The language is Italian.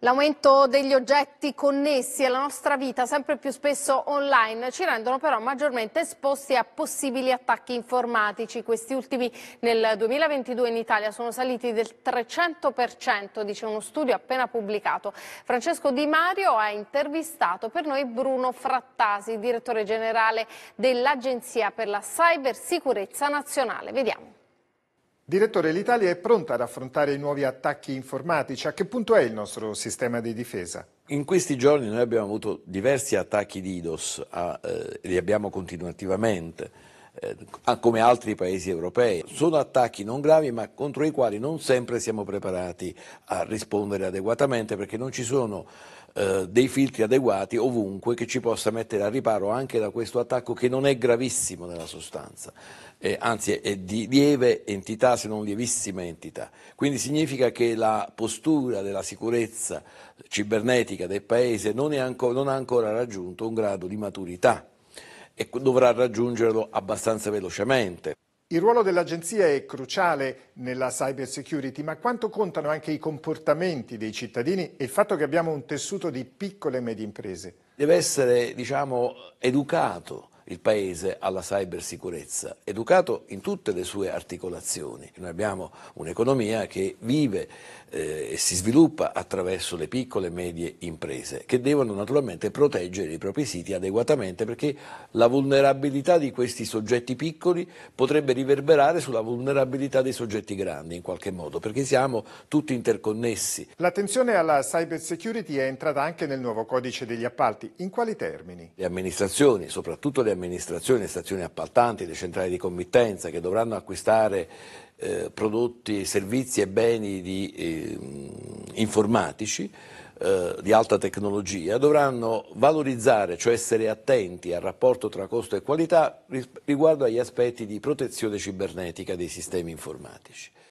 L'aumento degli oggetti connessi alla nostra vita, sempre più spesso online, ci rendono però maggiormente esposti a possibili attacchi informatici. Questi ultimi nel 2022 in Italia sono saliti del 300%, dice uno studio appena pubblicato. Francesco Di Mario ha intervistato per noi Bruno Frattasi, direttore generale dell'Agenzia per la Cybersicurezza Nazionale. Vediamo. Direttore, l'Italia è pronta ad affrontare i nuovi attacchi informatici. A che punto è il nostro sistema di difesa? In questi giorni noi abbiamo avuto diversi attacchi DDoS, a, eh, li abbiamo continuativamente eh, come altri paesi europei. Sono attacchi non gravi ma contro i quali non sempre siamo preparati a rispondere adeguatamente perché non ci sono eh, dei filtri adeguati ovunque che ci possa mettere a riparo anche da questo attacco che non è gravissimo nella sostanza, eh, anzi è di lieve entità se non lievissima entità. Quindi significa che la postura della sicurezza cibernetica del Paese non, ancora, non ha ancora raggiunto un grado di maturità e dovrà raggiungerlo abbastanza velocemente. Il ruolo dell'agenzia è cruciale nella cyber security, ma quanto contano anche i comportamenti dei cittadini e il fatto che abbiamo un tessuto di piccole e medie imprese? Deve essere, diciamo, educato il Paese alla cybersicurezza, educato in tutte le sue articolazioni. Noi abbiamo un'economia che vive eh, e si sviluppa attraverso le piccole e medie imprese, che devono naturalmente proteggere i propri siti adeguatamente perché la vulnerabilità di questi soggetti piccoli potrebbe riverberare sulla vulnerabilità dei soggetti grandi in qualche modo, perché siamo tutti interconnessi. L'attenzione alla cybersecurity è entrata anche nel nuovo codice degli appalti. In quali termini? Le amministrazioni, soprattutto le amministrazioni, le stazioni appaltanti, le centrali di committenza che dovranno acquistare eh, prodotti, servizi e beni di, eh, informatici eh, di alta tecnologia dovranno valorizzare, cioè essere attenti al rapporto tra costo e qualità riguardo agli aspetti di protezione cibernetica dei sistemi informatici.